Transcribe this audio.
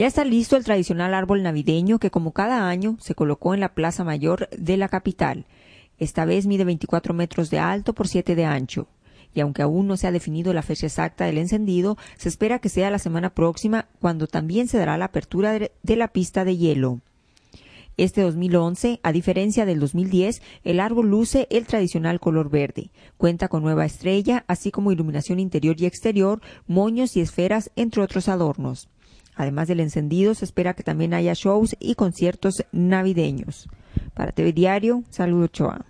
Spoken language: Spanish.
Ya está listo el tradicional árbol navideño que como cada año se colocó en la Plaza Mayor de la capital. Esta vez mide 24 metros de alto por 7 de ancho. Y aunque aún no se ha definido la fecha exacta del encendido, se espera que sea la semana próxima cuando también se dará la apertura de la pista de hielo. Este 2011, a diferencia del 2010, el árbol luce el tradicional color verde. Cuenta con nueva estrella, así como iluminación interior y exterior, moños y esferas, entre otros adornos. Además del encendido, se espera que también haya shows y conciertos navideños. Para TV Diario, saludo Choa.